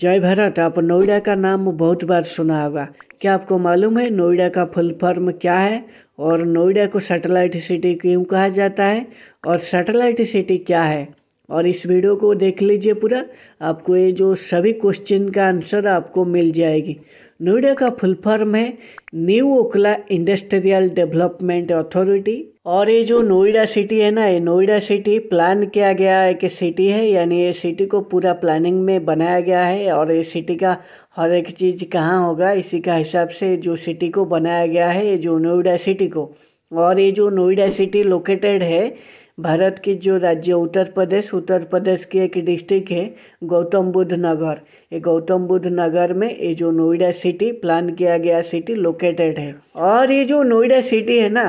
जय भारत आप नोएडा का नाम बहुत बार सुना होगा क्या आपको मालूम है नोएडा का फुल फॉर्म क्या है और नोएडा को सैटेलाइट सिटी क्यों कहा जाता है और सैटेलाइट सिटी क्या है और इस वीडियो को देख लीजिए पूरा आपको ये जो सभी क्वेश्चन का आंसर आपको मिल जाएगी नोएडा का फुल फॉर्म है new Okhla industrial development authority और ये जो नोएडा सिटी है ना ये नोएडा सिटी प्लान किया गया है कि सिटी है यानी ये सिटी को पूरा प्लानिंग में बनाया गया है और ये सिटी का हर एक चीज़ कहाँ होगा इसी का हिसाब से जो सिटी को बनाया गया है ये जो नोएडा सिटी को और ये जो नोएडा सिटी लोकेटेड है भारत की जो राज्य उत्तर प्रदेश उत्तर प्रदेश की एक डिस्ट्रिक्ट है गौतम बुद्ध नगर ये गौतम बुद्ध नगर में ये जो नोएडा सिटी प्लान किया गया सिटी लोकेटेड है और ये जो नोएडा सिटी है ना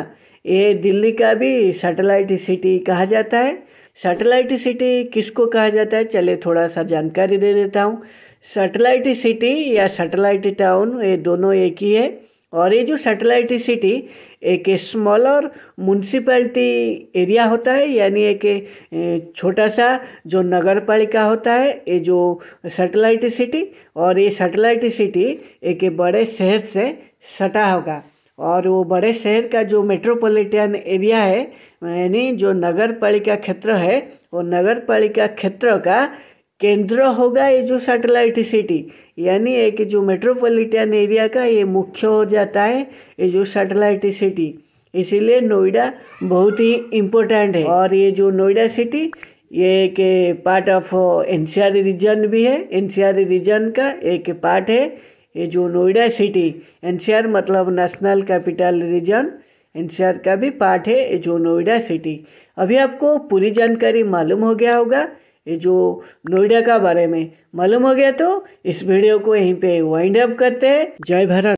ये दिल्ली का भी सैटेलाइट सिटी कहा जाता है सैटेलाइट सिटी किसको कहा जाता है चले थोड़ा सा जानकारी दे देता हूँ सैटेलाइट सिटी या सैटेलाइट टाउन ये दोनों एक ही है और ये जो सैटेलाइट सिटी एक स्मॉलर म्यूनसिपैलिटी एरिया होता है यानी एक छोटा सा जो नगर पालिका होता है ये जो सैटेलाइट सिटी और ये सैटेलाइट सिटी एक बड़े शहर से सटा होगा और वो बड़े शहर का जो मेट्रोपॉलिटन एरिया है यानी जो नगर पालिका क्षेत्र है वो नगर पालिका क्षेत्र का केंद्र होगा ये जो सैटेलाइट सिटी यानी एक जो मेट्रोपॉलिटन एरिया का ये मुख्य हो जाता है ये जो सैटेलाइट सिटी इसीलिए नोएडा बहुत ही इम्पोर्टेंट है और ये जो नोएडा सिटी ये एक पार्ट ऑफ एन रीजन भी है एन रीजन का एक पार्ट है ये जो नोएडा सिटी एन मतलब नेशनल कैपिटल रीजन एन का भी पार्ट है ये जो नोएडा सिटी अभी आपको पूरी जानकारी मालूम हो गया होगा ये जो नोएडा का बारे में मालूम हो गया तो इस वीडियो को यहीं पे वाइंड अप करते हैं जय भारत